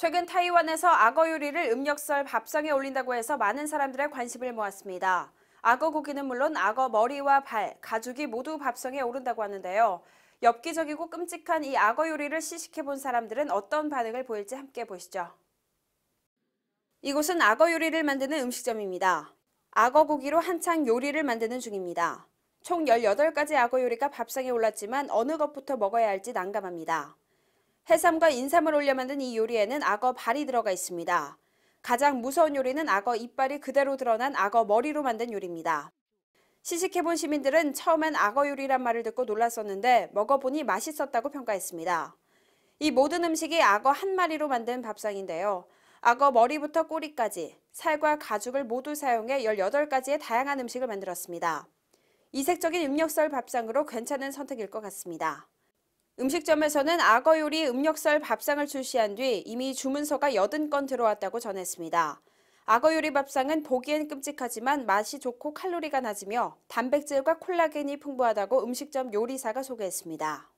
최근 타이완에서 악어 요리를 음력설 밥상에 올린다고 해서 많은 사람들의 관심을 모았습니다. 악어 고기는 물론 악어 머리와 발, 가죽이 모두 밥상에 오른다고 하는데요. 엽기적이고 끔찍한 이 악어 요리를 시식해본 사람들은 어떤 반응을 보일지 함께 보시죠. 이곳은 악어 요리를 만드는 음식점입니다. 악어 고기로 한창 요리를 만드는 중입니다. 총 18가지 악어 요리가 밥상에 올랐지만 어느 것부터 먹어야 할지 난감합니다. 해삼과 인삼을 올려 만든 이 요리에는 악어 발이 들어가 있습니다. 가장 무서운 요리는 악어 이빨이 그대로 드러난 악어 머리로 만든 요리입니다. 시식해본 시민들은 처음엔 악어 요리란 말을 듣고 놀랐었는데 먹어보니 맛있었다고 평가했습니다. 이 모든 음식이 악어 한 마리로 만든 밥상인데요. 악어 머리부터 꼬리까지 살과 가죽을 모두 사용해 18가지의 다양한 음식을 만들었습니다. 이색적인 음력설 밥상으로 괜찮은 선택일 것 같습니다. 음식점에서는 악어 요리 음력설 밥상을 출시한 뒤 이미 주문서가 80건 들어왔다고 전했습니다. 악어 요리 밥상은 보기엔 끔찍하지만 맛이 좋고 칼로리가 낮으며 단백질과 콜라겐이 풍부하다고 음식점 요리사가 소개했습니다.